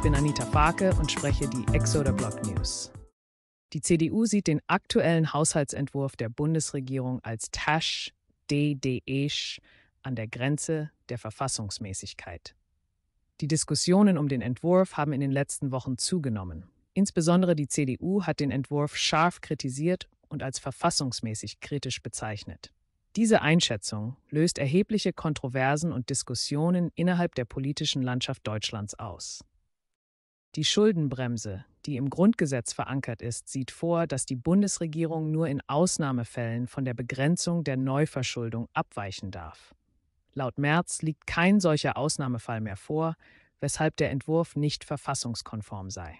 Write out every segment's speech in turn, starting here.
Ich bin Anita Farke und spreche die Exoder Block News. Die CDU sieht den aktuellen Haushaltsentwurf der Bundesregierung als Tasch DDEsch an der Grenze der Verfassungsmäßigkeit. Die Diskussionen um den Entwurf haben in den letzten Wochen zugenommen. Insbesondere die CDU hat den Entwurf scharf kritisiert und als verfassungsmäßig kritisch bezeichnet. Diese Einschätzung löst erhebliche Kontroversen und Diskussionen innerhalb der politischen Landschaft Deutschlands aus. Die Schuldenbremse, die im Grundgesetz verankert ist, sieht vor, dass die Bundesregierung nur in Ausnahmefällen von der Begrenzung der Neuverschuldung abweichen darf. Laut Merz liegt kein solcher Ausnahmefall mehr vor, weshalb der Entwurf nicht verfassungskonform sei.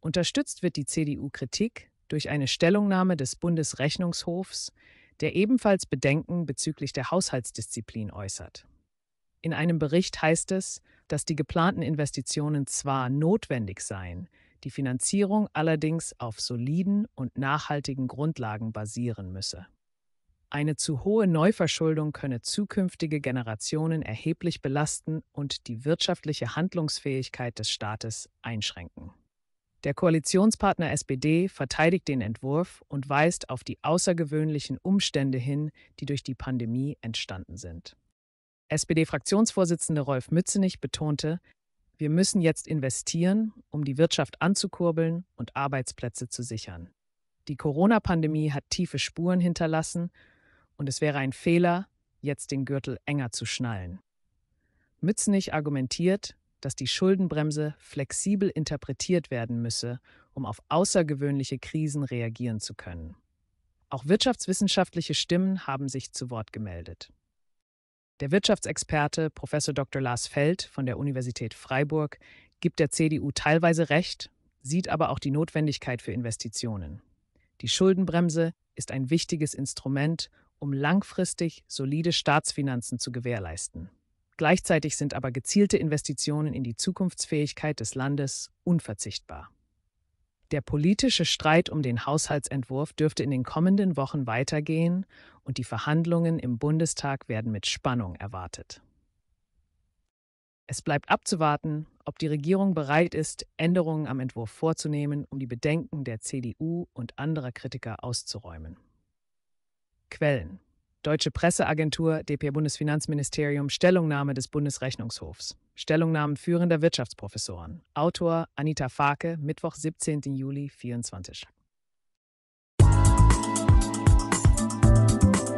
Unterstützt wird die CDU-Kritik durch eine Stellungnahme des Bundesrechnungshofs, der ebenfalls Bedenken bezüglich der Haushaltsdisziplin äußert. In einem Bericht heißt es, dass die geplanten Investitionen zwar notwendig seien, die Finanzierung allerdings auf soliden und nachhaltigen Grundlagen basieren müsse. Eine zu hohe Neuverschuldung könne zukünftige Generationen erheblich belasten und die wirtschaftliche Handlungsfähigkeit des Staates einschränken. Der Koalitionspartner SPD verteidigt den Entwurf und weist auf die außergewöhnlichen Umstände hin, die durch die Pandemie entstanden sind. SPD-Fraktionsvorsitzende Rolf Mützenich betonte, wir müssen jetzt investieren, um die Wirtschaft anzukurbeln und Arbeitsplätze zu sichern. Die Corona-Pandemie hat tiefe Spuren hinterlassen und es wäre ein Fehler, jetzt den Gürtel enger zu schnallen. Mützenich argumentiert, dass die Schuldenbremse flexibel interpretiert werden müsse, um auf außergewöhnliche Krisen reagieren zu können. Auch wirtschaftswissenschaftliche Stimmen haben sich zu Wort gemeldet. Der Wirtschaftsexperte Prof. Dr. Lars Feld von der Universität Freiburg gibt der CDU teilweise recht, sieht aber auch die Notwendigkeit für Investitionen. Die Schuldenbremse ist ein wichtiges Instrument, um langfristig solide Staatsfinanzen zu gewährleisten. Gleichzeitig sind aber gezielte Investitionen in die Zukunftsfähigkeit des Landes unverzichtbar. Der politische Streit um den Haushaltsentwurf dürfte in den kommenden Wochen weitergehen und die Verhandlungen im Bundestag werden mit Spannung erwartet. Es bleibt abzuwarten, ob die Regierung bereit ist, Änderungen am Entwurf vorzunehmen, um die Bedenken der CDU und anderer Kritiker auszuräumen. Quellen Deutsche Presseagentur, DP Bundesfinanzministerium, Stellungnahme des Bundesrechnungshofs. Stellungnahmen führender Wirtschaftsprofessoren. Autor Anita Farke, Mittwoch, 17. Juli 2024.